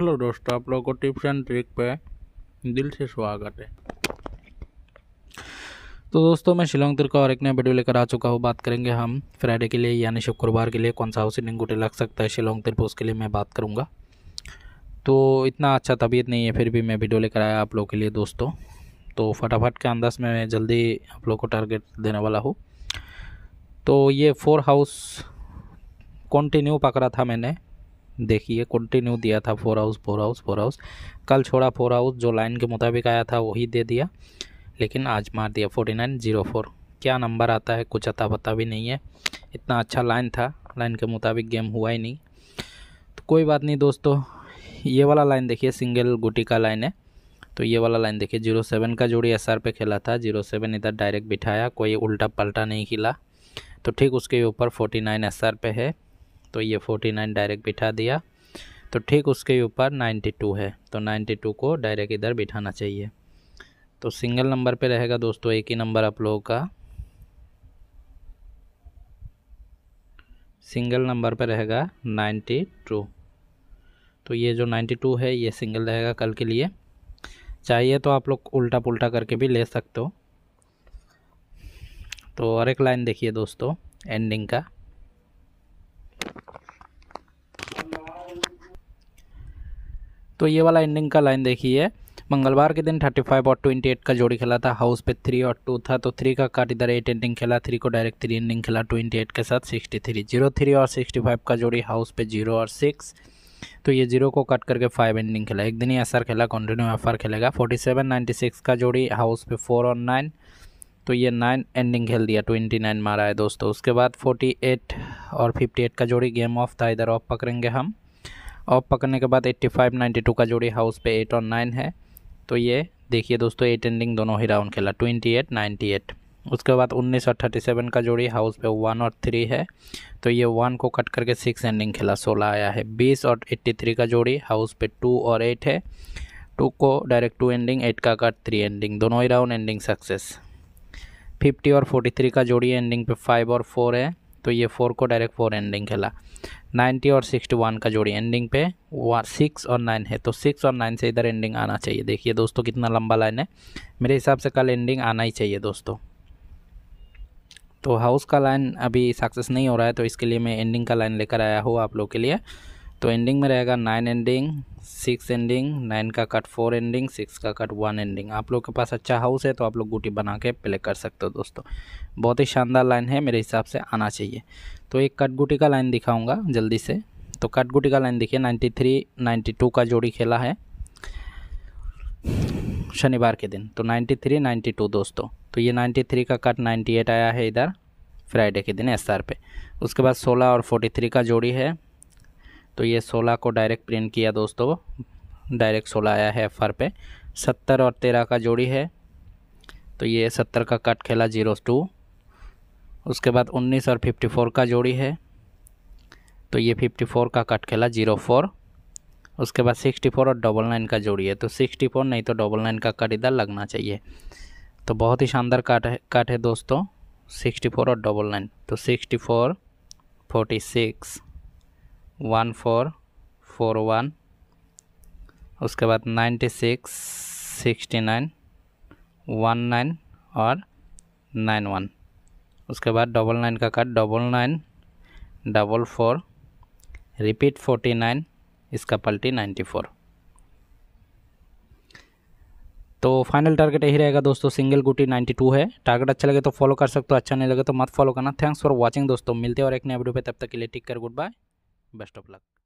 Hello दोस्तों आप लोगों को टिप्स एंड ट्रिक पे दिल से स्वागत है तो दोस्तों मैं शिलोंग का और एक नया वीडियो लेकर आ चुका हूँ बात करेंगे हम फ्राइडे के लिए यानी शुक्रवार के लिए कौन सा हाउसिंग गुटे लग सकता है शिलोंग तिरप उसके लिए मैं बात करूँगा तो इतना अच्छा तबीयत नहीं है फिर भी मैं वीडियो लेकर आया आप लोगों के लिए दोस्तों तो फटाफट के अंदाज में मैं जल्दी आप लोग को टारगेट देने वाला हूँ तो ये फोर हाउस कंटिन्यू पकड़ा था मैंने देखिए कंटिन्यू दिया था four house four house four house कल छोड़ा फोर हाउस जो लाइन के मुताबिक आया था वही दे दिया लेकिन आज मार दिया फोर्टी नाइन जीरो फोर क्या नंबर आता है कुछ अता पता भी नहीं है इतना अच्छा लाइन था लाइन के मुताबिक गेम हुआ ही नहीं तो कोई बात नहीं दोस्तों ये वाला लाइन देखिए सिंगल गुटी का लाइन है तो ये वाला लाइन देखिए जीरो सेवन का जोड़ी एस पे खेला था जीरो सेवन इधर डायरेक्ट बिठाया कोई उल्टा पलटा नहीं खिला तो ठीक उसके ऊपर फोर्टी नाइन एस पे है तो ये फोर्टी नाइन डायरेक्ट बिठा दिया तो ठीक उसके ऊपर नाइन्टी टू है तो नाइन्टी टू को डायरेक्ट इधर बिठाना चाहिए तो सिंगल नंबर पे रहेगा दोस्तों एक ही नंबर आप लोगों का सिंगल नंबर पर रहेगा नाइन्टी टू तो ये जो नाइन्टी टू है ये सिंगल रहेगा कल के लिए चाहिए तो आप लोग उल्टा पुल्टा करके भी ले सकते हो तो और एक लाइन देखिए दोस्तों एंडिंग का तो ये वाला एंडिंग का लाइन देखिए मंगलवार के दिन 35 और 28 का जोड़ी खेला था हाउस पे थ्री और टू था तो थ्री का कार्ड इधर एट एंडिंग खेला थ्री को डायरेक्ट थ्री एंडिंग खेला 28 के साथ 63 जीरो थ्री और 65 का जोड़ी हाउस पे जीरो और सिक्स तो ये जीरो को कट करके फाइव एंडिंग खेला एक दिन ही एस खेला कंटिन्यू एफ खेलेगा फोर्टी सेवन का जोड़ी हाउस पे फोर और नाइन तो ये नाइन एंडिंग खेल दिया ट्वेंटी नाइन मारा है दोस्तों उसके बाद फोर्टी एट और फिफ्टी एट का जोड़ी गेम ऑफ था इधर ऑफ पकड़ेंगे हम और पकड़ने के बाद 85 92 का जोड़ी हाउस पे 8 और 9 है तो ये देखिए दोस्तों एट एंडिंग दोनों ही राउंड खेला 28 98 उसके बाद उन्नीस और सेवन का जोड़ी हाउस पे 1 और 3 है तो ये 1 को कट करके 6 एंडिंग खेला 16 आया है 20 और 83 का जोड़ी हाउस पे 2 और 8 है 2 को डायरेक्ट टू एंडिंग एट का कट थ्री एंडिंग दोनों ही राउंड एंडिंग सक्सेस फिफ्टी और थ्री का जोड़ी एंडिंग पे फाइव और फोर है तो ये फोर को डायरेक्ट फोर एंडिंग खेला नाइन्टी और सिक्सटी वन का जोड़ी एंडिंग पे वन सिक्स और नाइन है तो सिक्स और नाइन से इधर एंडिंग आना चाहिए देखिए दोस्तों कितना लंबा लाइन है मेरे हिसाब से कल एंडिंग आना ही चाहिए दोस्तों तो हाउस का लाइन अभी सक्सेस नहीं हो रहा है तो इसके लिए मैं एंडिंग का लाइन लेकर आया हूँ आप लोग के लिए तो एंडिंग में रहेगा nine ending six ending nine का कट फोर एंडिंग सिक्स का कट वन एंडिंग आप लोग के पास अच्छा हाउस है तो आप लोग गुटी बना के प्ले कर सकते हो दोस्तों बहुत ही शानदार लाइन है मेरे हिसाब से आना चाहिए तो एक कट गुटी का लाइन दिखाऊंगा जल्दी से तो कट गुटी का लाइन देखिए 93, 92 का जोड़ी खेला है शनिवार के दिन तो नाइन्टी टू दोस्तों तो ये थ्री का कट एट आया है इधर फ्राइडे के दिन एस पे उसके बाद सोलह और थ्री का जोड़ी है तो ये सोलह को डायरेक्ट प्रिंट किया दोस्तों डायरेक्ट सोलह आया है एफ आर पे सत्तर और तेरह का जोड़ी है तो ये सत्तर का कट खेला जीरो टू उसके बाद उन्नीस और फिफ्टी फोर का जोड़ी है तो ये फिफ्टी फोर का कट खेला जीरो फोर उसके बाद सिक्सटी फोर और डबल नाइन का जोड़ी है तो सिक्सटी फोर नहीं तो डबल नाइन का कट इधर लगना चाहिए तो बहुत ही शानदार काट है काट है दोस्तों सिक्सटी फोर और डबल नाइन तो sixty four forty six one four four one उसके बाद ninety six sixty nine one nine और नाइन वन उसके बाद डबल नाइन का cut double nine double four repeat forty nine इसका पल्टी नाइन्टी फोर तो फाइनल टारगेट यही रहेगा दोस्तों सिंगल गुटी 92 है टारगेट अच्छा लगे तो फॉलो कर सकते हो अच्छा नहीं लगे तो मत फॉलो करना थैंक्स फॉर वॉचिंग दोस्तों मिलते हैं और एक नए वीडियो पे तब तक के लिए टिक कर good bye Best of luck.